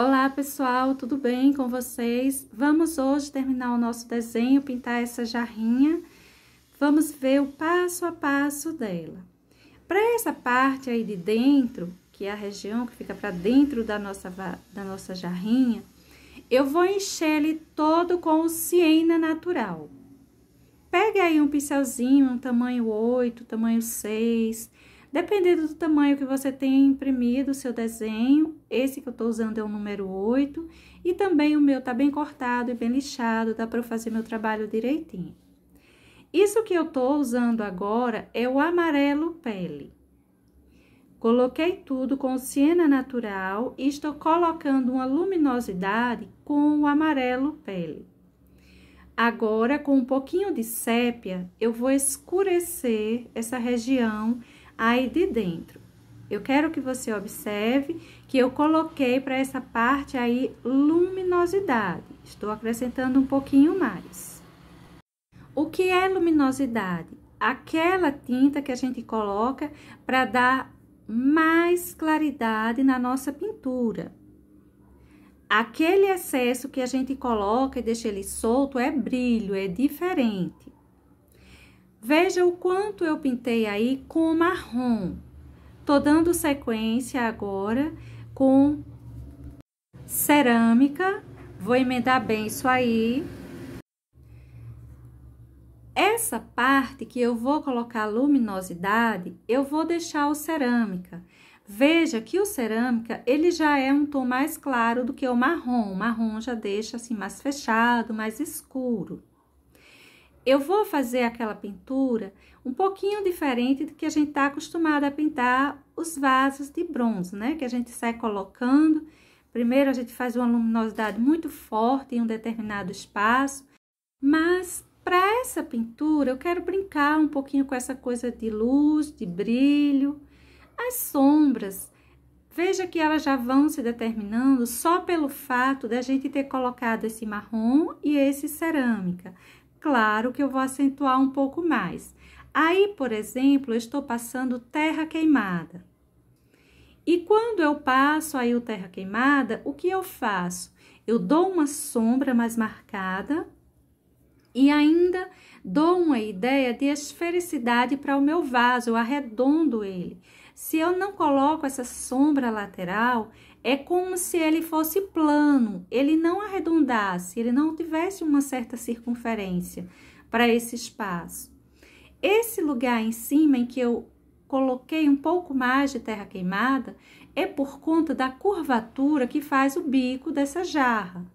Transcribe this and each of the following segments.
Olá pessoal, tudo bem com vocês? Vamos hoje terminar o nosso desenho, pintar essa jarrinha. Vamos ver o passo a passo dela. Para essa parte aí de dentro, que é a região que fica para dentro da nossa, da nossa jarrinha, eu vou encher ele todo com o siena natural. Pegue aí um pincelzinho, um tamanho 8, tamanho 6, Dependendo do tamanho que você tenha imprimido o seu desenho, esse que eu estou usando é o número 8, e também o meu está bem cortado e bem lixado, dá para eu fazer meu trabalho direitinho. Isso que eu estou usando agora é o amarelo pele. Coloquei tudo com siena natural e estou colocando uma luminosidade com o amarelo pele. Agora, com um pouquinho de sépia, eu vou escurecer essa região aí de dentro. Eu quero que você observe que eu coloquei para essa parte aí luminosidade. Estou acrescentando um pouquinho mais. O que é luminosidade? Aquela tinta que a gente coloca para dar mais claridade na nossa pintura. Aquele excesso que a gente coloca e deixa ele solto é brilho, é diferente. Veja o quanto eu pintei aí com marrom. Tô dando sequência agora com cerâmica. Vou emendar bem isso aí. Essa parte que eu vou colocar luminosidade, eu vou deixar o cerâmica. Veja que o cerâmica, ele já é um tom mais claro do que o marrom. O marrom já deixa assim mais fechado, mais escuro eu vou fazer aquela pintura um pouquinho diferente do que a gente está acostumado a pintar os vasos de bronze, né? Que a gente sai colocando. Primeiro a gente faz uma luminosidade muito forte em um determinado espaço, mas para essa pintura eu quero brincar um pouquinho com essa coisa de luz, de brilho, as sombras. Veja que elas já vão se determinando só pelo fato da gente ter colocado esse marrom e esse cerâmica. Claro que eu vou acentuar um pouco mais. Aí, por exemplo, eu estou passando terra queimada. E quando eu passo aí o terra queimada, o que eu faço? Eu dou uma sombra mais marcada e ainda dou uma ideia de esfericidade para o meu vaso, eu arredondo ele. Se eu não coloco essa sombra lateral, é como se ele fosse plano, ele não arredondasse, ele não tivesse uma certa circunferência para esse espaço. Esse lugar em cima em que eu coloquei um pouco mais de terra queimada é por conta da curvatura que faz o bico dessa jarra.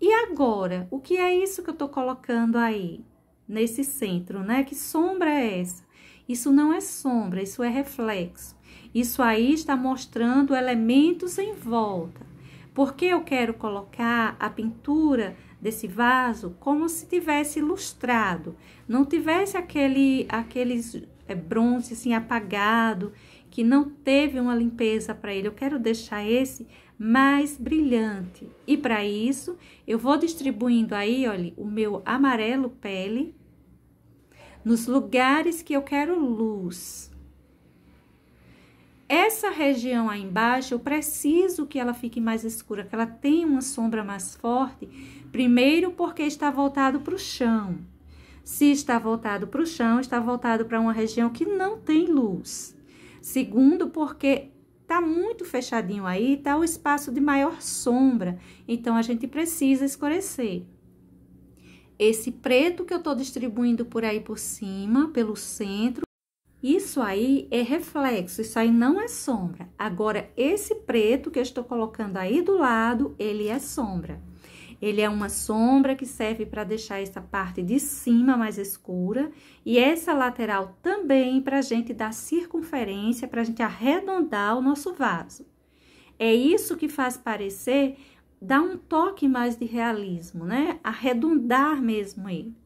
E agora, o que é isso que eu estou colocando aí, nesse centro, né? Que sombra é essa? Isso não é sombra, isso é reflexo. Isso aí está mostrando elementos em volta. Porque eu quero colocar a pintura desse vaso como se tivesse lustrado, não tivesse aquele aqueles é, bronze assim apagado, que não teve uma limpeza para ele. Eu quero deixar esse mais brilhante. E para isso, eu vou distribuindo aí, olha, o meu amarelo pele nos lugares que eu quero luz. Essa região aí embaixo, eu preciso que ela fique mais escura, que ela tenha uma sombra mais forte, primeiro porque está voltado para o chão. Se está voltado para o chão, está voltado para uma região que não tem luz. Segundo, porque está muito fechadinho aí, está o espaço de maior sombra, então a gente precisa escurecer. Esse preto que eu estou distribuindo por aí por cima, pelo centro, isso aí é reflexo, isso aí não é sombra. Agora, esse preto que eu estou colocando aí do lado, ele é sombra. Ele é uma sombra que serve para deixar essa parte de cima mais escura e essa lateral também para a gente dar circunferência, para a gente arredondar o nosso vaso. É isso que faz parecer, dar um toque mais de realismo, né? Arredondar mesmo ele.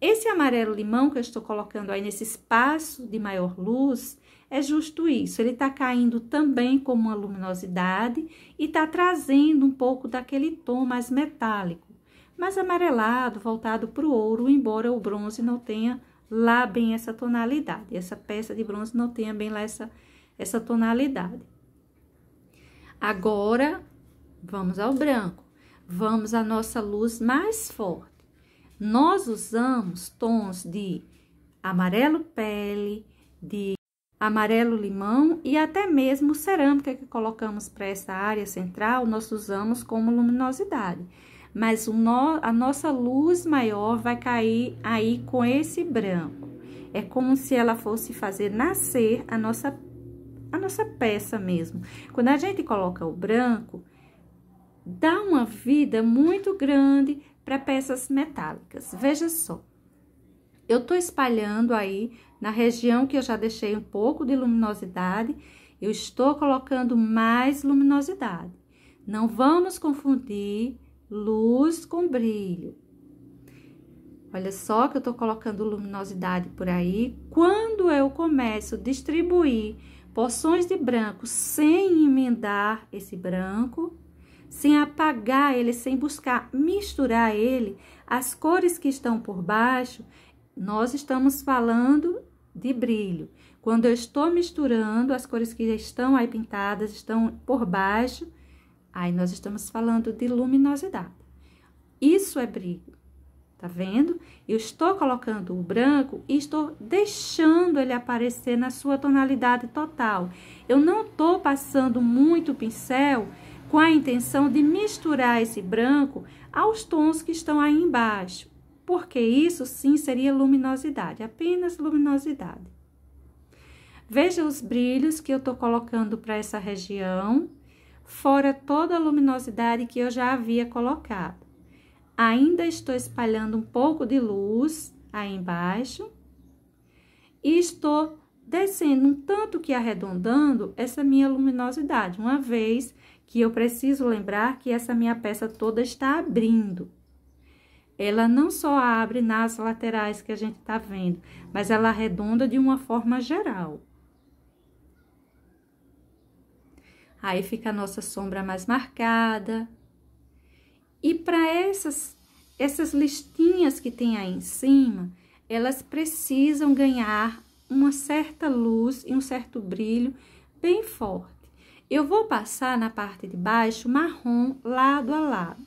Esse amarelo limão que eu estou colocando aí nesse espaço de maior luz, é justo isso. Ele está caindo também como uma luminosidade e está trazendo um pouco daquele tom mais metálico, mais amarelado, voltado para o ouro, embora o bronze não tenha lá bem essa tonalidade. Essa peça de bronze não tenha bem lá essa, essa tonalidade. Agora, vamos ao branco. Vamos à nossa luz mais forte. Nós usamos tons de amarelo pele, de amarelo limão e até mesmo cerâmica que colocamos para essa área central, nós usamos como luminosidade. Mas no, a nossa luz maior vai cair aí com esse branco. É como se ela fosse fazer nascer a nossa, a nossa peça mesmo. Quando a gente coloca o branco, dá uma vida muito grande para peças metálicas. Veja só, eu estou espalhando aí na região que eu já deixei um pouco de luminosidade, eu estou colocando mais luminosidade. Não vamos confundir luz com brilho. Olha só que eu estou colocando luminosidade por aí. Quando eu começo a distribuir porções de branco sem emendar esse branco, sem apagar ele, sem buscar misturar ele, as cores que estão por baixo, nós estamos falando de brilho. Quando eu estou misturando as cores que já estão aí pintadas, estão por baixo, aí nós estamos falando de luminosidade. Isso é brilho. Tá vendo? Eu estou colocando o branco e estou deixando ele aparecer na sua tonalidade total. Eu não estou passando muito pincel com a intenção de misturar esse branco aos tons que estão aí embaixo, porque isso sim seria luminosidade, apenas luminosidade. Veja os brilhos que eu estou colocando para essa região, fora toda a luminosidade que eu já havia colocado. Ainda estou espalhando um pouco de luz aí embaixo e estou descendo um tanto que arredondando essa minha luminosidade, uma vez que eu preciso lembrar que essa minha peça toda está abrindo. Ela não só abre nas laterais que a gente está vendo, mas ela arredonda de uma forma geral. Aí fica a nossa sombra mais marcada. E para essas, essas listinhas que tem aí em cima, elas precisam ganhar uma certa luz e um certo brilho bem forte. Eu vou passar na parte de baixo marrom lado a lado.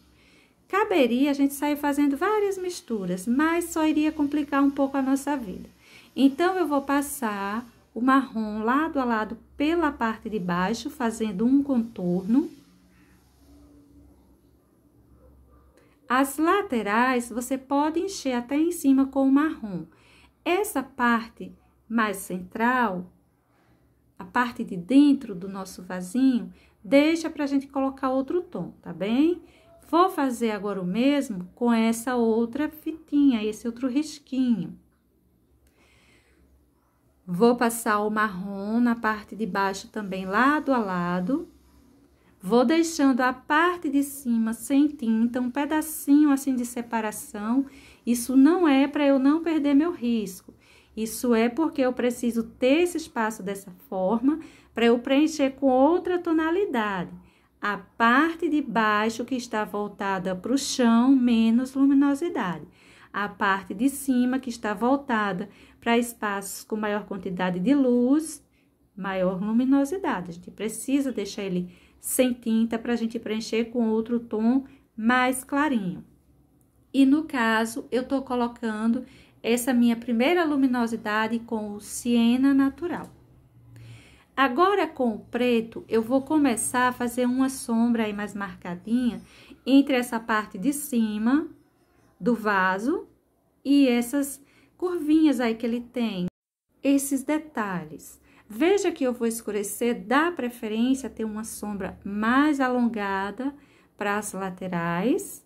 Caberia a gente sair fazendo várias misturas, mas só iria complicar um pouco a nossa vida. Então, eu vou passar o marrom lado a lado pela parte de baixo, fazendo um contorno. As laterais, você pode encher até em cima com o marrom. Essa parte mais central, a parte de dentro do nosso vasinho, deixa para a gente colocar outro tom, tá bem? Vou fazer agora o mesmo com essa outra fitinha, esse outro risquinho. Vou passar o marrom na parte de baixo também, lado a lado. Vou deixando a parte de cima sem tinta, um pedacinho assim de separação. Isso não é para eu não perder meu risco. Isso é porque eu preciso ter esse espaço dessa forma para eu preencher com outra tonalidade. A parte de baixo que está voltada para o chão, menos luminosidade. A parte de cima que está voltada para espaços com maior quantidade de luz, maior luminosidade. A gente precisa deixar ele sem tinta para a gente preencher com outro tom mais clarinho. E no caso, eu estou colocando essa minha primeira luminosidade com o siena natural. Agora, com o preto, eu vou começar a fazer uma sombra aí mais marcadinha entre essa parte de cima do vaso e essas curvinhas aí que ele tem, esses detalhes. Veja que eu vou escurecer, dá preferência ter uma sombra mais alongada para as laterais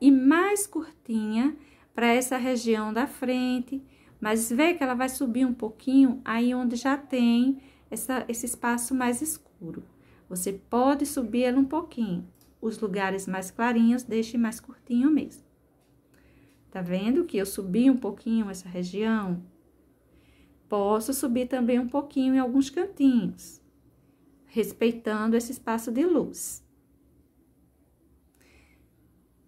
e mais curtinha para essa região da frente, mas vê que ela vai subir um pouquinho aí onde já tem essa, esse espaço mais escuro. Você pode subir ela um pouquinho. Os lugares mais clarinhos, deixe mais curtinho mesmo. Tá vendo que eu subi um pouquinho essa região? Posso subir também um pouquinho em alguns cantinhos, respeitando esse espaço de luz.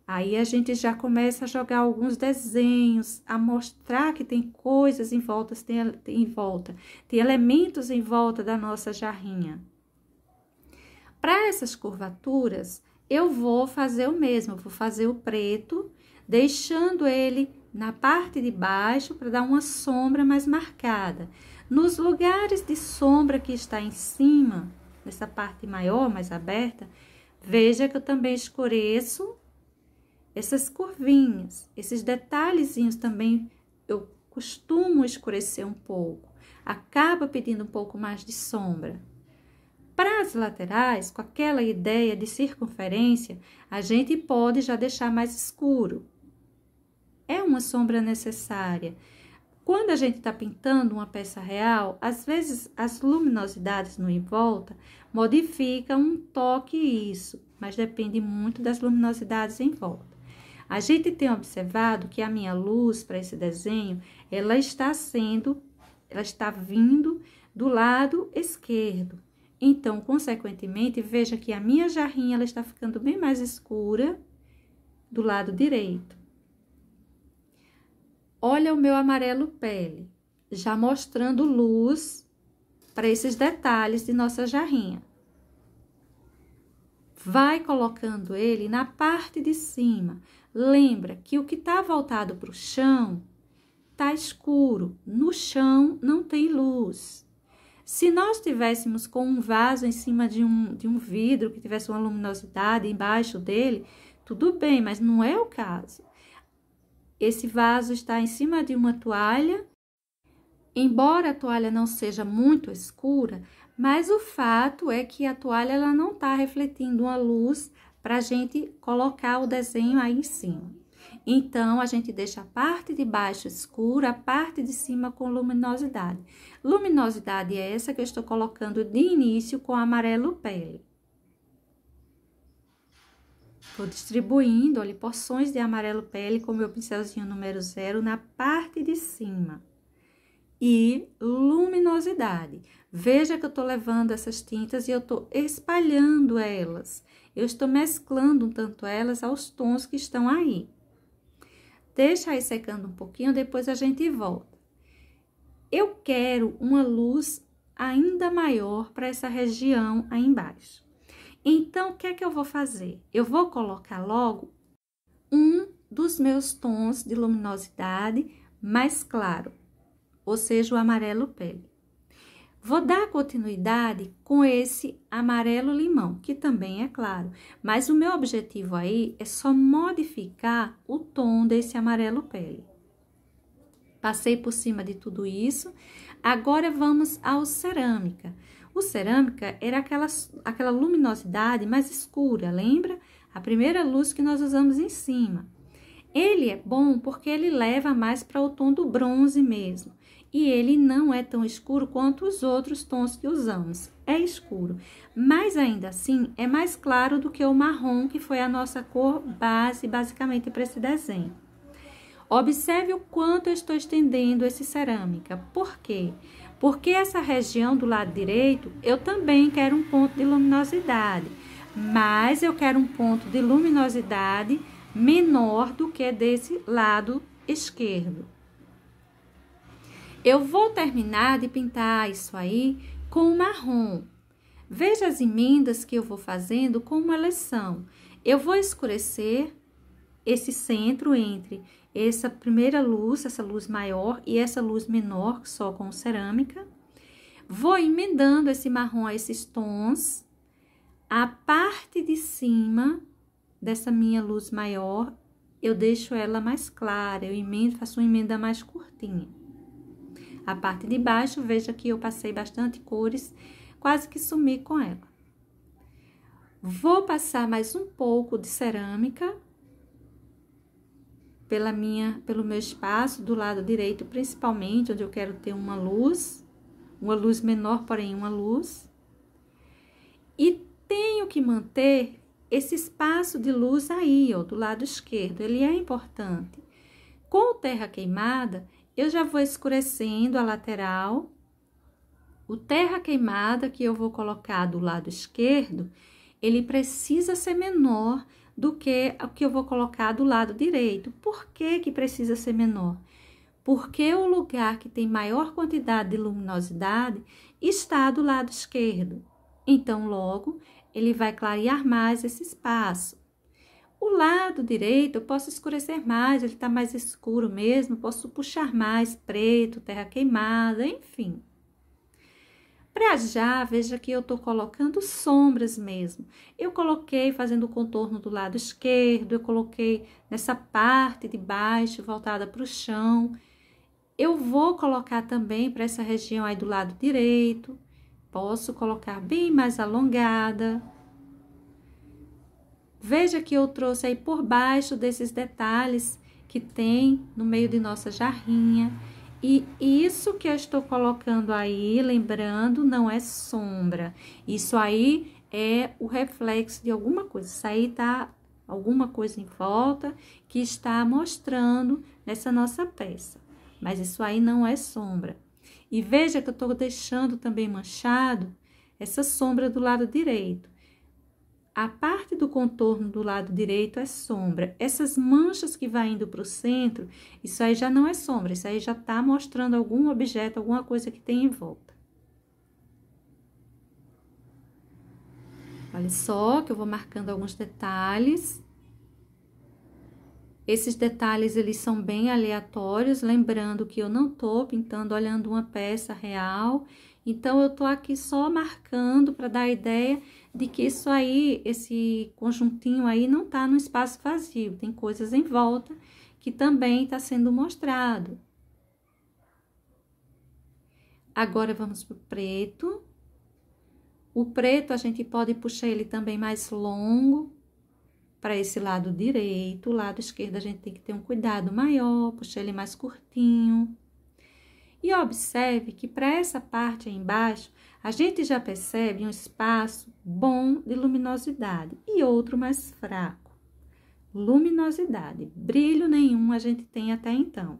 Aí a gente já começa a jogar alguns desenhos, a mostrar que tem coisas em volta, tem, tem, em volta, tem elementos em volta da nossa jarrinha. Para essas curvaturas, eu vou fazer o mesmo, vou fazer o preto, deixando ele na parte de baixo para dar uma sombra mais marcada. Nos lugares de sombra que está em cima, nessa parte maior, mais aberta, veja que eu também escureço essas curvinhas, esses detalhezinhos também eu costumo escurecer um pouco, acaba pedindo um pouco mais de sombra. Para as laterais, com aquela ideia de circunferência, a gente pode já deixar mais escuro. É uma sombra necessária. Quando a gente está pintando uma peça real, às vezes as luminosidades no em volta modificam um toque isso, mas depende muito das luminosidades em volta. A gente tem observado que a minha luz para esse desenho, ela está sendo, ela está vindo do lado esquerdo. Então, consequentemente, veja que a minha jarrinha ela está ficando bem mais escura do lado direito. Olha o meu amarelo pele, já mostrando luz para esses detalhes de nossa jarrinha. Vai colocando ele na parte de cima, Lembra que o que está voltado para o chão está escuro. No chão não tem luz. Se nós tivéssemos com um vaso em cima de um, de um vidro que tivesse uma luminosidade embaixo dele, tudo bem, mas não é o caso. Esse vaso está em cima de uma toalha. Embora a toalha não seja muito escura, mas o fato é que a toalha ela não está refletindo uma luz para a gente colocar o desenho aí em cima. Então, a gente deixa a parte de baixo escura, a parte de cima com luminosidade. Luminosidade é essa que eu estou colocando de início com amarelo pele. Estou distribuindo, olha, porções de amarelo pele com meu pincelzinho número zero na parte de cima e luminosidade. Veja que eu estou levando essas tintas e eu estou espalhando elas. Eu estou mesclando um tanto elas aos tons que estão aí. Deixa aí secando um pouquinho, depois a gente volta. Eu quero uma luz ainda maior para essa região aí embaixo. Então, o que é que eu vou fazer? Eu vou colocar logo um dos meus tons de luminosidade mais claro ou seja, o amarelo pele. Vou dar continuidade com esse amarelo limão, que também é claro, mas o meu objetivo aí é só modificar o tom desse amarelo pele. Passei por cima de tudo isso, agora vamos ao cerâmica. O cerâmica era aquela, aquela luminosidade mais escura, lembra? A primeira luz que nós usamos em cima. Ele é bom porque ele leva mais para o tom do bronze mesmo. E ele não é tão escuro quanto os outros tons que usamos. É escuro, mas ainda assim é mais claro do que o marrom, que foi a nossa cor base, basicamente, para esse desenho. Observe o quanto eu estou estendendo esse cerâmica. Por quê? Porque essa região do lado direito, eu também quero um ponto de luminosidade. Mas eu quero um ponto de luminosidade menor do que desse lado esquerdo. Eu vou terminar de pintar isso aí com marrom. Veja as emendas que eu vou fazendo, como elas são. Eu vou escurecer esse centro entre essa primeira luz, essa luz maior e essa luz menor, só com cerâmica. Vou emendando esse marrom a esses tons. A parte de cima dessa minha luz maior, eu deixo ela mais clara, eu emendo, faço uma emenda mais curtinha. A parte de baixo, veja que eu passei bastante cores, quase que sumi com ela. Vou passar mais um pouco de cerâmica pela minha, pelo meu espaço do lado direito, principalmente onde eu quero ter uma luz, uma luz menor, porém uma luz. E tenho que manter esse espaço de luz aí, ó, do lado esquerdo, ele é importante. Com o terra queimada, eu já vou escurecendo a lateral. O terra queimada que eu vou colocar do lado esquerdo, ele precisa ser menor do que o que eu vou colocar do lado direito. Por que que precisa ser menor? Porque o lugar que tem maior quantidade de luminosidade está do lado esquerdo. Então, logo, ele vai clarear mais esse espaço. O lado direito eu posso escurecer mais, ele está mais escuro mesmo, posso puxar mais preto, terra queimada, enfim. Para já, veja que eu estou colocando sombras mesmo. Eu coloquei fazendo o contorno do lado esquerdo, eu coloquei nessa parte de baixo, voltada para o chão. Eu vou colocar também para essa região aí do lado direito. Posso colocar bem mais alongada. Veja que eu trouxe aí por baixo desses detalhes que tem no meio de nossa jarrinha. E isso que eu estou colocando aí, lembrando, não é sombra. Isso aí é o reflexo de alguma coisa. Isso aí tá alguma coisa em volta que está mostrando nessa nossa peça. Mas isso aí não é sombra. E veja que eu estou deixando também manchado essa sombra do lado direito. A parte do contorno do lado direito é sombra. Essas manchas que vai indo para o centro, isso aí já não é sombra, isso aí já está mostrando algum objeto, alguma coisa que tem em volta. Olha só que eu vou marcando alguns detalhes. Esses detalhes eles são bem aleatórios, lembrando que eu não estou pintando olhando uma peça real, então eu estou aqui só marcando para dar a ideia de que isso aí, esse conjuntinho aí não está no espaço vazio, tem coisas em volta que também está sendo mostrado. Agora vamos para o preto. O preto a gente pode puxar ele também mais longo, para esse lado direito. O lado esquerdo a gente tem que ter um cuidado maior, puxar ele mais curtinho. E observe que para essa parte aí embaixo, a gente já percebe um espaço bom de luminosidade e outro mais fraco. Luminosidade, brilho nenhum a gente tem até então.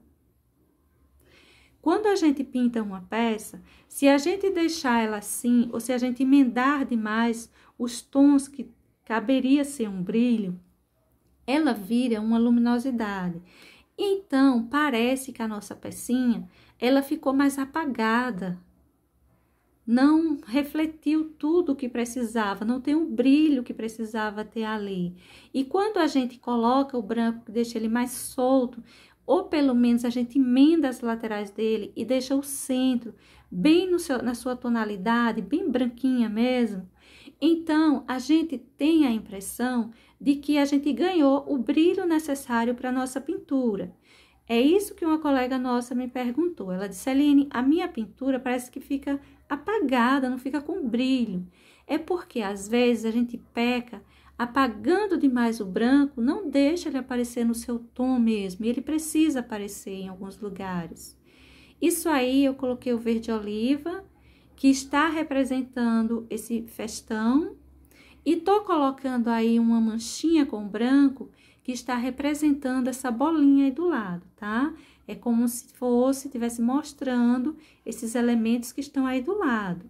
Quando a gente pinta uma peça, se a gente deixar ela assim, ou se a gente emendar demais os tons que caberia ser um brilho, ela vira uma luminosidade. Então, parece que a nossa pecinha, ela ficou mais apagada. Não refletiu tudo o que precisava, não tem o brilho que precisava ter ali. E quando a gente coloca o branco, deixa ele mais solto, ou pelo menos a gente emenda as laterais dele e deixa o centro bem seu, na sua tonalidade, bem branquinha mesmo, então, a gente tem a impressão de que a gente ganhou o brilho necessário para a nossa pintura. É isso que uma colega nossa me perguntou. Ela disse: Aline, a minha pintura parece que fica apagada, não fica com brilho. É porque às vezes a gente peca apagando demais o branco, não deixa ele aparecer no seu tom mesmo, e ele precisa aparecer em alguns lugares. Isso aí eu coloquei o verde oliva que está representando esse festão e tô colocando aí uma manchinha com branco que está representando essa bolinha aí do lado, tá? É como se fosse, estivesse mostrando esses elementos que estão aí do lado.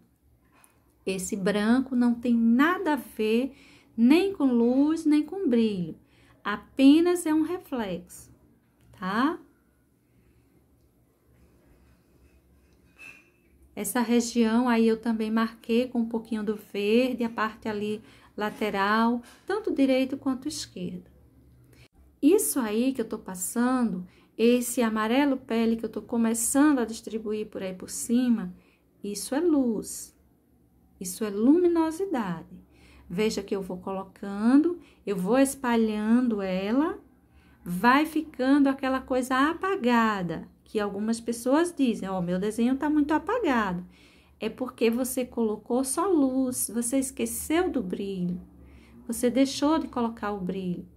Esse branco não tem nada a ver nem com luz, nem com brilho. Apenas é um reflexo, tá? Essa região aí eu também marquei com um pouquinho do verde, a parte ali lateral, tanto direito quanto esquerdo. Isso aí que eu tô passando, esse amarelo pele que eu tô começando a distribuir por aí por cima, isso é luz, isso é luminosidade. Veja que eu vou colocando, eu vou espalhando ela, vai ficando aquela coisa apagada, que algumas pessoas dizem, ó, oh, meu desenho está muito apagado. É porque você colocou só luz, você esqueceu do brilho, você deixou de colocar o brilho.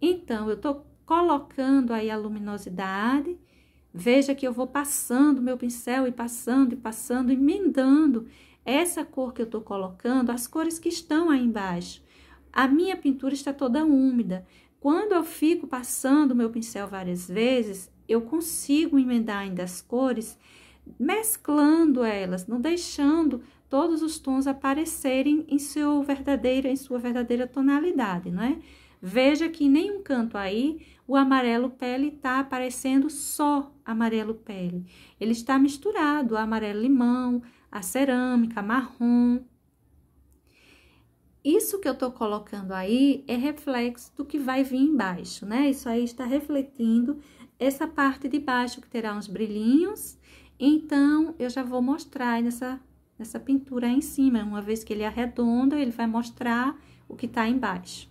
Então, eu tô colocando aí a luminosidade, veja que eu vou passando meu pincel e passando e passando, emendando essa cor que eu tô colocando, as cores que estão aí embaixo. A minha pintura está toda úmida. Quando eu fico passando meu pincel várias vezes, eu consigo emendar ainda as cores, mesclando elas, não deixando todos os tons aparecerem em seu em sua verdadeira tonalidade, não é? Veja que em nenhum canto aí o amarelo pele está aparecendo só amarelo pele. Ele está misturado, amarelo limão, a cerâmica, marrom. Isso que eu estou colocando aí é reflexo do que vai vir embaixo, né? Isso aí está refletindo essa parte de baixo que terá uns brilhinhos. Então, eu já vou mostrar nessa, nessa pintura aí em cima. Uma vez que ele arredonda, ele vai mostrar o que tá embaixo.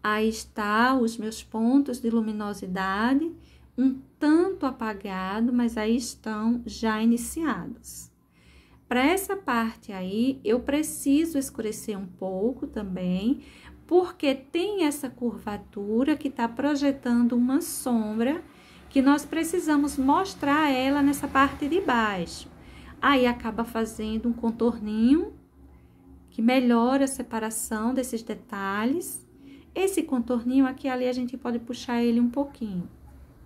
Aí está os meus pontos de luminosidade, um tanto apagado, mas aí estão já iniciados. Para essa parte aí, eu preciso escurecer um pouco também, porque tem essa curvatura que está projetando uma sombra que nós precisamos mostrar ela nessa parte de baixo. Aí acaba fazendo um contorninho que melhora a separação desses detalhes. Esse contorninho aqui ali a gente pode puxar ele um pouquinho,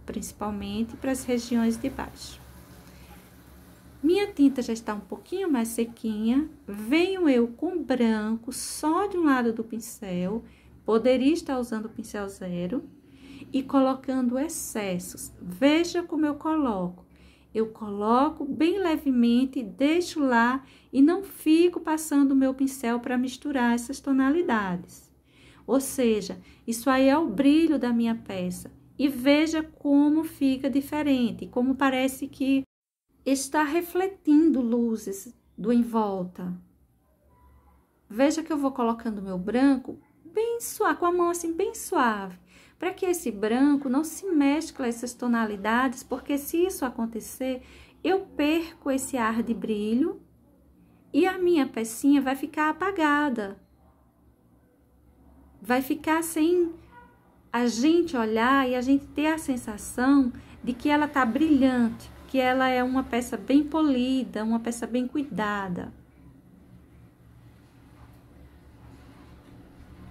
principalmente para as regiões de baixo. Minha tinta já está um pouquinho mais sequinha, venho eu com branco só de um lado do pincel, poderia estar usando o pincel zero, e colocando excessos. Veja como eu coloco. Eu coloco bem levemente, deixo lá e não fico passando o meu pincel para misturar essas tonalidades. Ou seja, isso aí é o brilho da minha peça. E veja como fica diferente, como parece que está refletindo luzes do em volta. Veja que eu vou colocando meu branco bem suave, com a mão assim bem suave, para que esse branco não se mescle essas tonalidades, porque se isso acontecer, eu perco esse ar de brilho e a minha pecinha vai ficar apagada. Vai ficar sem a gente olhar e a gente ter a sensação de que ela tá brilhante, que ela é uma peça bem polida, uma peça bem cuidada.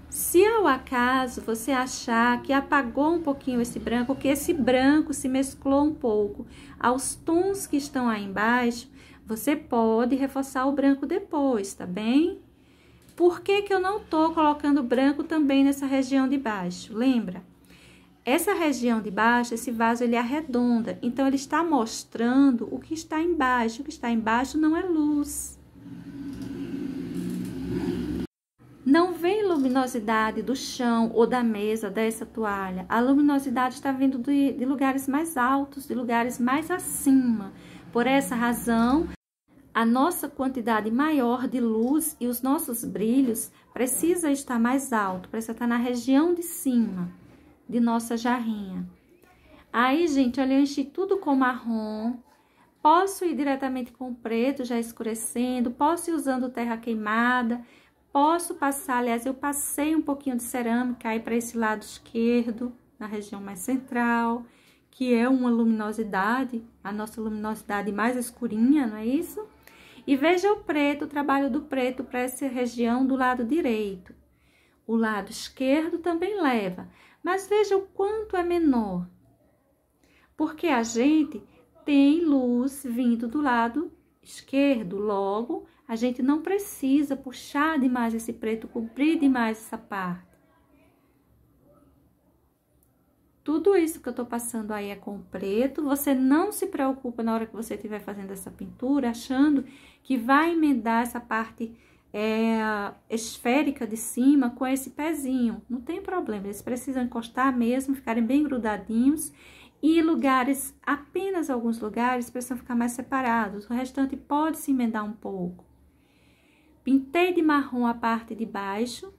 Se ao acaso você achar que apagou um pouquinho esse branco, que esse branco se mesclou um pouco aos tons que estão aí embaixo, você pode reforçar o branco depois, tá bem? Por que, que eu não tô colocando branco também nessa região de baixo? Lembra? Essa região de baixo, esse vaso, ele arredonda, então ele está mostrando o que está embaixo. O que está embaixo não é luz. Não vem luminosidade do chão ou da mesa dessa toalha. A luminosidade está vindo de, de lugares mais altos, de lugares mais acima. Por essa razão, a nossa quantidade maior de luz e os nossos brilhos precisa estar mais alto, precisa estar na região de cima de nossa jarrinha. Aí, gente, olha, eu enchi tudo com marrom. Posso ir diretamente com preto, já escurecendo. Posso ir usando terra queimada. Posso passar, aliás, eu passei um pouquinho de cerâmica aí para esse lado esquerdo, na região mais central, que é uma luminosidade, a nossa luminosidade mais escurinha, não é isso? E veja o preto, o trabalho do preto para essa região do lado direito. O lado esquerdo também leva mas veja o quanto é menor. Porque a gente tem luz vindo do lado esquerdo, logo a gente não precisa puxar demais esse preto, cobrir demais essa parte. Tudo isso que eu tô passando aí é com preto. Você não se preocupa na hora que você estiver fazendo essa pintura, achando que vai emendar essa parte é, esférica de cima com esse pezinho. Não tem problema, eles precisam encostar mesmo, ficarem bem grudadinhos. E lugares, apenas alguns lugares, precisam ficar mais separados. O restante pode se emendar um pouco. Pintei de marrom a parte de baixo.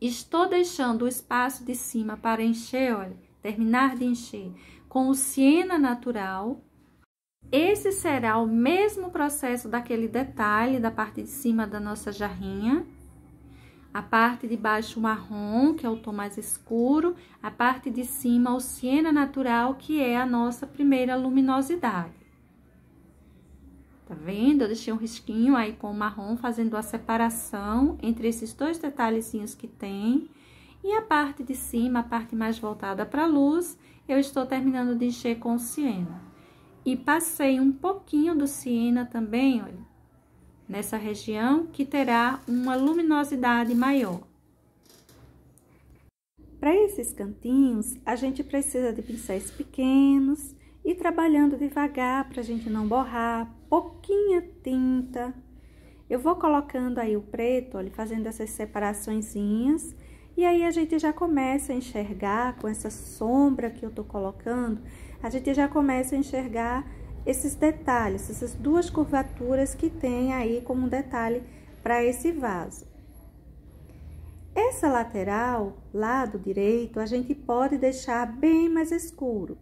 Estou deixando o espaço de cima para encher, olha, terminar de encher com o siena natural esse será o mesmo processo daquele detalhe da parte de cima da nossa jarrinha. A parte de baixo marrom, que é o tom mais escuro, a parte de cima o siena natural, que é a nossa primeira luminosidade. Tá vendo? Eu deixei um risquinho aí com o marrom, fazendo a separação entre esses dois detalhezinhos que tem. E a parte de cima, a parte mais voltada para a luz, eu estou terminando de encher com siena. E passei um pouquinho do siena também, olha, nessa região que terá uma luminosidade maior. Para esses cantinhos, a gente precisa de pincéis pequenos e trabalhando devagar para a gente não borrar, pouquinha tinta. Eu vou colocando aí o preto, olha, fazendo essas separaçõezinhas, e aí a gente já começa a enxergar com essa sombra que eu tô colocando, a gente já começa a enxergar esses detalhes, essas duas curvaturas que tem aí como detalhe para esse vaso. Essa lateral, lado direito, a gente pode deixar bem mais escuro.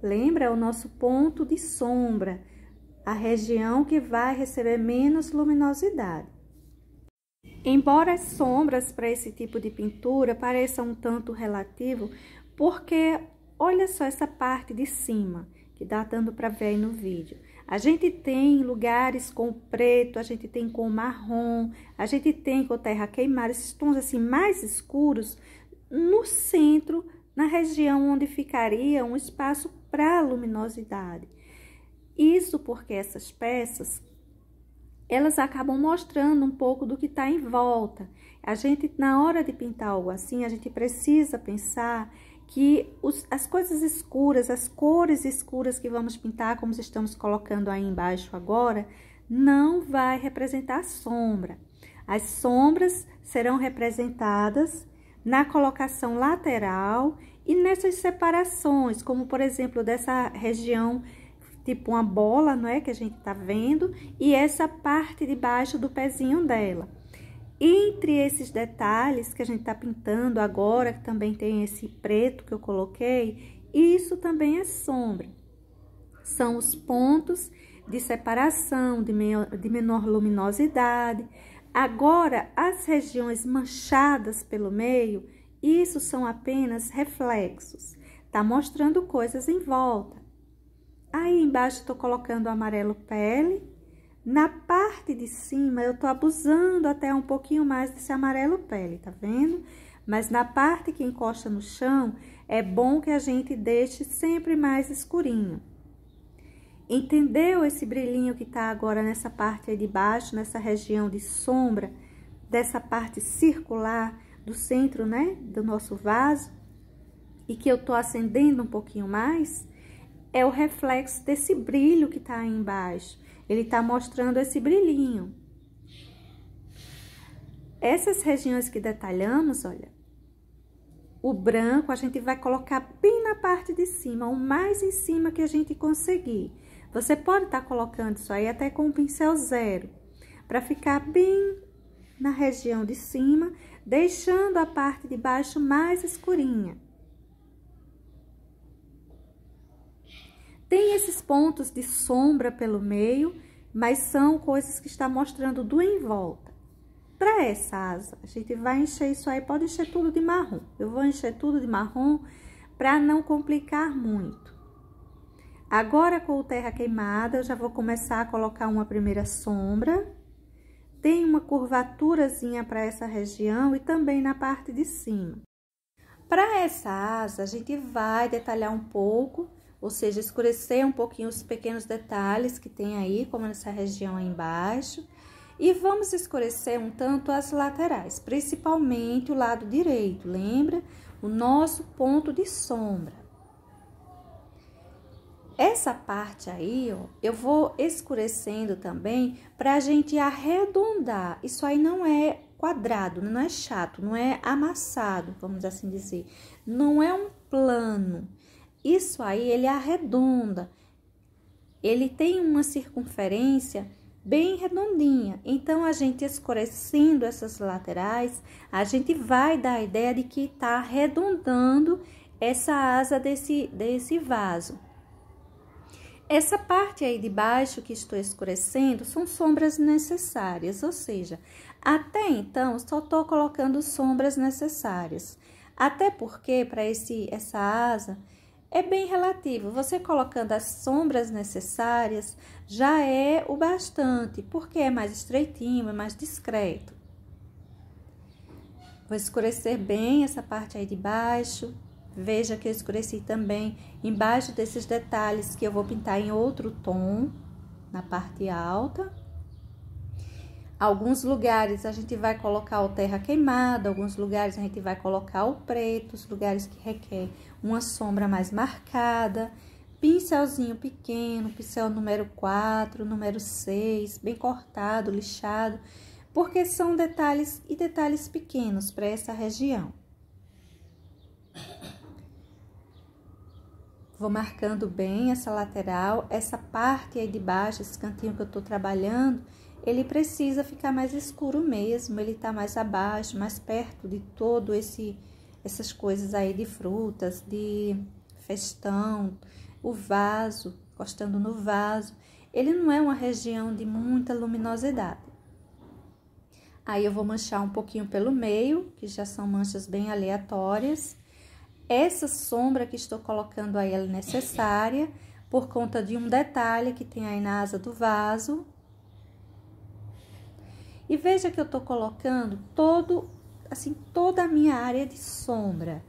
Lembra o nosso ponto de sombra, a região que vai receber menos luminosidade. Embora as sombras para esse tipo de pintura pareçam um tanto relativo, porque Olha só essa parte de cima, que dá tá dando para ver aí no vídeo. A gente tem lugares com preto, a gente tem com marrom, a gente tem com terra queimada, esses tons assim mais escuros, no centro, na região onde ficaria um espaço para luminosidade. Isso porque essas peças, elas acabam mostrando um pouco do que está em volta. A gente, na hora de pintar algo assim, a gente precisa pensar que os, as coisas escuras, as cores escuras que vamos pintar, como estamos colocando aí embaixo agora, não vai representar sombra. As sombras serão representadas na colocação lateral e nessas separações, como por exemplo dessa região tipo uma bola, não é, que a gente está vendo, e essa parte de baixo do pezinho dela. Entre esses detalhes que a gente está pintando agora, que também tem esse preto que eu coloquei, isso também é sombra. São os pontos de separação, de menor, de menor luminosidade. Agora, as regiões manchadas pelo meio, isso são apenas reflexos. Está mostrando coisas em volta. Aí embaixo estou colocando o amarelo pele na parte de cima, eu tô abusando até um pouquinho mais desse amarelo pele, tá vendo? Mas na parte que encosta no chão, é bom que a gente deixe sempre mais escurinho. Entendeu esse brilhinho que tá agora nessa parte aí de baixo, nessa região de sombra, dessa parte circular do centro, né, do nosso vaso? E que eu tô acendendo um pouquinho mais? É o reflexo desse brilho que tá aí embaixo ele está mostrando esse brilhinho. Essas regiões que detalhamos, olha, o branco a gente vai colocar bem na parte de cima, o mais em cima que a gente conseguir. Você pode estar tá colocando isso aí até com o pincel zero, para ficar bem na região de cima, deixando a parte de baixo mais escurinha. Tem esses pontos de sombra pelo meio, mas são coisas que está mostrando do em volta. Para essa asa, a gente vai encher isso aí, pode encher tudo de marrom. Eu vou encher tudo de marrom para não complicar muito. Agora, com o terra queimada, eu já vou começar a colocar uma primeira sombra. Tem uma curvaturazinha para essa região e também na parte de cima. Para essa asa, a gente vai detalhar um pouco ou seja, escurecer um pouquinho os pequenos detalhes que tem aí, como nessa região aí embaixo. E vamos escurecer um tanto as laterais, principalmente o lado direito, lembra? O nosso ponto de sombra. Essa parte aí, ó, eu vou escurecendo também para a gente arredondar. Isso aí não é quadrado, não é chato, não é amassado, vamos assim dizer. Não é um plano isso aí ele arredonda. Ele tem uma circunferência bem redondinha. Então, a gente escurecendo essas laterais, a gente vai dar a ideia de que está arredondando essa asa desse, desse vaso. Essa parte aí de baixo que estou escurecendo são sombras necessárias, ou seja, até então só estou colocando sombras necessárias. Até porque para esse essa asa é bem relativo. Você colocando as sombras necessárias já é o bastante, porque é mais estreitinho, é mais discreto. Vou escurecer bem essa parte aí de baixo. Veja que eu escureci também embaixo desses detalhes que eu vou pintar em outro tom, na parte alta. Alguns lugares a gente vai colocar o terra queimada, alguns lugares a gente vai colocar o preto, os lugares que requer uma sombra mais marcada. Pincelzinho pequeno, pincel número 4, número 6, bem cortado, lixado, porque são detalhes e detalhes pequenos para essa região. Vou marcando bem essa lateral, essa parte aí de baixo, esse cantinho que eu estou trabalhando, ele precisa ficar mais escuro mesmo, ele está mais abaixo, mais perto de todo esse essas coisas aí de frutas, de festão, o vaso, encostando no vaso. Ele não é uma região de muita luminosidade. Aí eu vou manchar um pouquinho pelo meio, que já são manchas bem aleatórias. Essa sombra que estou colocando aí é necessária por conta de um detalhe que tem aí na asa do vaso, e veja que eu estou colocando todo, assim, toda a minha área de sombra.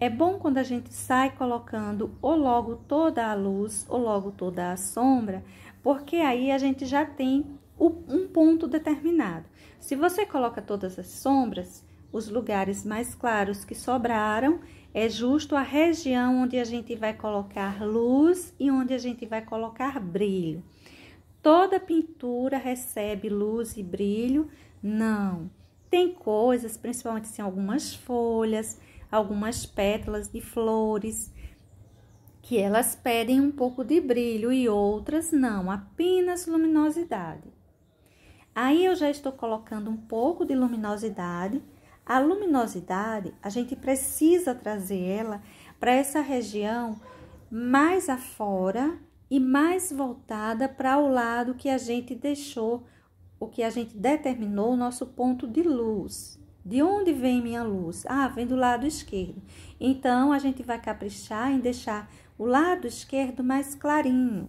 É bom quando a gente sai colocando ou logo toda a luz ou logo toda a sombra, porque aí a gente já tem um ponto determinado. Se você coloca todas as sombras, os lugares mais claros que sobraram é justo a região onde a gente vai colocar luz e onde a gente vai colocar brilho toda pintura recebe luz e brilho? Não. Tem coisas, principalmente assim, algumas folhas, algumas pétalas de flores, que elas pedem um pouco de brilho e outras não, apenas luminosidade. Aí eu já estou colocando um pouco de luminosidade. A luminosidade, a gente precisa trazer ela para essa região mais afora e mais voltada para o lado que a gente deixou, o que a gente determinou o nosso ponto de luz. De onde vem minha luz? Ah, vem do lado esquerdo. Então a gente vai caprichar em deixar o lado esquerdo mais clarinho.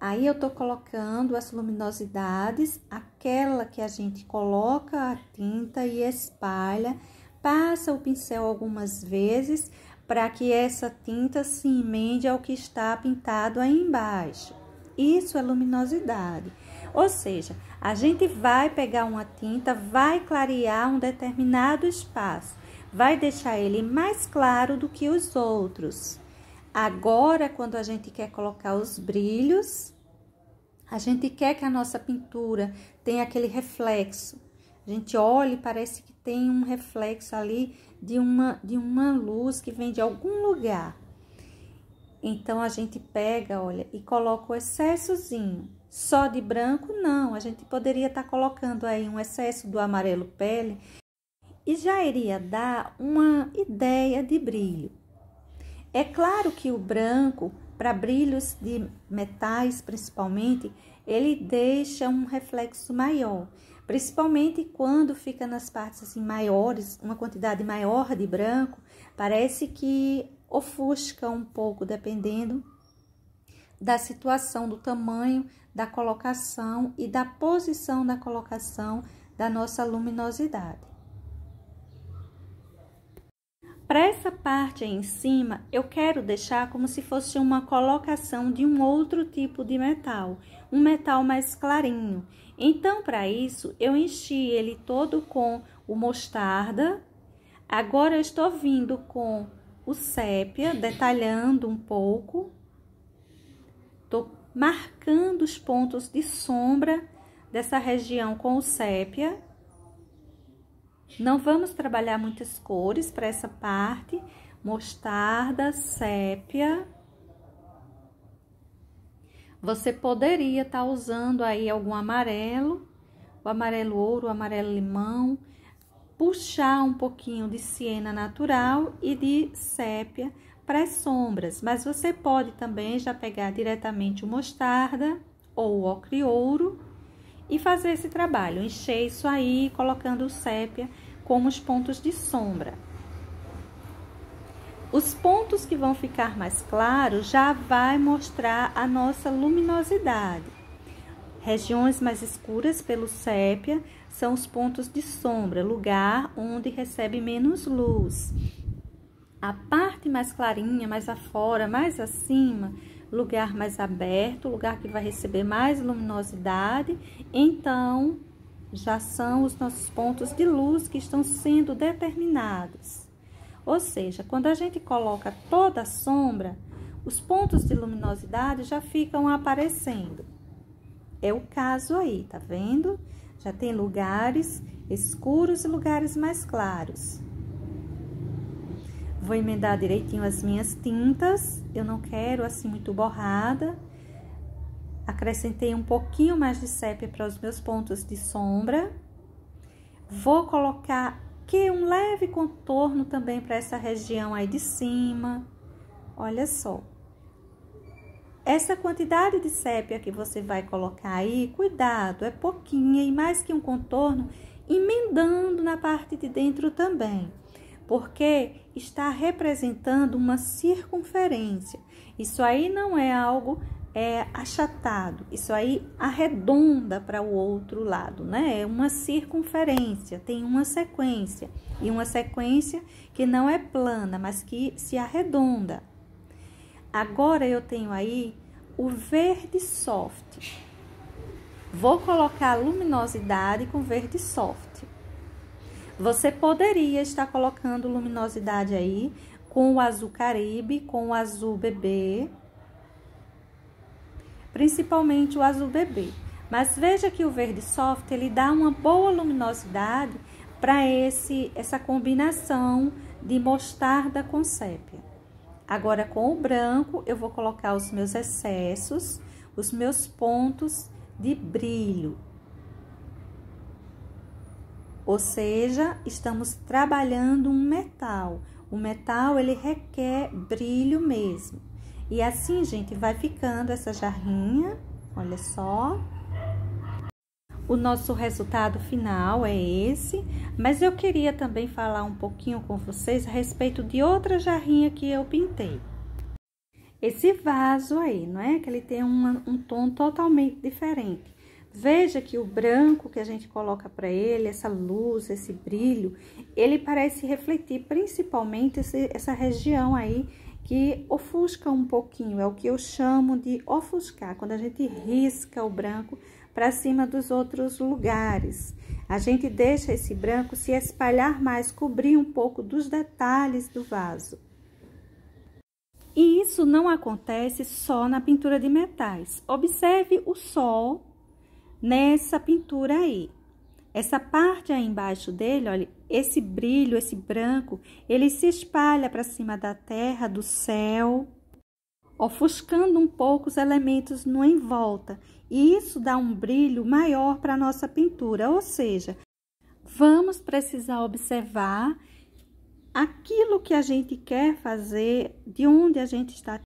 Aí eu estou colocando as luminosidades, aquela que a gente coloca a tinta e espalha, passa o pincel algumas vezes para que essa tinta se emende ao que está pintado aí embaixo. Isso é luminosidade. Ou seja, a gente vai pegar uma tinta, vai clarear um determinado espaço, vai deixar ele mais claro do que os outros. Agora, quando a gente quer colocar os brilhos, a gente quer que a nossa pintura tenha aquele reflexo. A gente olha e parece que tem um reflexo ali de uma, de uma luz que vem de algum lugar. Então a gente pega, olha, e coloca o excessozinho. Só de branco, não. A gente poderia estar tá colocando aí um excesso do amarelo pele e já iria dar uma ideia de brilho. É claro que o branco, para brilhos de metais principalmente, ele deixa um reflexo maior principalmente quando fica nas partes assim maiores, uma quantidade maior de branco, parece que ofusca um pouco, dependendo da situação, do tamanho, da colocação e da posição da colocação da nossa luminosidade. Para essa parte aí em cima, eu quero deixar como se fosse uma colocação de um outro tipo de metal, um metal mais clarinho. Então, para isso, eu enchi ele todo com o mostarda. Agora, eu estou vindo com o sépia, detalhando um pouco. Estou marcando os pontos de sombra dessa região com o sépia. Não vamos trabalhar muitas cores para essa parte. Mostarda, sépia. Você poderia estar tá usando aí algum amarelo, o amarelo ouro, o amarelo limão, puxar um pouquinho de siena natural e de sépia para as sombras, mas você pode também já pegar diretamente o mostarda ou o ocre ouro e fazer esse trabalho, encher isso aí colocando o sépia como os pontos de sombra. Os pontos que vão ficar mais claros já vai mostrar a nossa luminosidade. Regiões mais escuras pelo sépia são os pontos de sombra, lugar onde recebe menos luz. A parte mais clarinha, mais afora, mais acima, lugar mais aberto, lugar que vai receber mais luminosidade, então já são os nossos pontos de luz que estão sendo determinados. Ou seja, quando a gente coloca toda a sombra, os pontos de luminosidade já ficam aparecendo. É o caso aí, tá vendo? Já tem lugares escuros e lugares mais claros. Vou emendar direitinho as minhas tintas, eu não quero assim muito borrada. Acrescentei um pouquinho mais de sépia para os meus pontos de sombra. Vou colocar aqui um leve contorno também para essa região aí de cima. Olha só. Essa quantidade de sépia que você vai colocar aí, cuidado, é pouquinha e mais que um contorno, emendando na parte de dentro também, porque está representando uma circunferência. Isso aí não é algo é, achatado. Isso aí arredonda para o outro lado, né? É uma circunferência, tem uma sequência. E uma sequência que não é plana, mas que se arredonda. Agora eu tenho aí o verde soft. Vou colocar luminosidade com verde soft. Você poderia estar colocando luminosidade aí com o azul caribe, com o azul bebê, principalmente o azul bebê. Mas veja que o verde soft ele dá uma boa luminosidade para esse essa combinação de mostarda com sépia. Agora com o branco eu vou colocar os meus excessos, os meus pontos de brilho. Ou seja, estamos trabalhando um metal. O metal ele requer brilho mesmo. E assim, gente, vai ficando essa jarrinha, olha só. O nosso resultado final é esse, mas eu queria também falar um pouquinho com vocês a respeito de outra jarrinha que eu pintei. Esse vaso aí, não é? Que ele tem um um tom totalmente diferente. Veja que o branco que a gente coloca para ele, essa luz, esse brilho, ele parece refletir principalmente esse, essa região aí que ofusca um pouquinho, é o que eu chamo de ofuscar, quando a gente risca o branco para cima dos outros lugares. A gente deixa esse branco se espalhar mais, cobrir um pouco dos detalhes do vaso. E isso não acontece só na pintura de metais. Observe o sol nessa pintura aí. Essa parte aí embaixo dele, olha, esse brilho, esse branco, ele se espalha para cima da terra, do céu, ofuscando um pouco os elementos no em volta. E isso dá um brilho maior para a nossa pintura, ou seja, vamos precisar observar aquilo que a gente quer fazer, de onde a gente está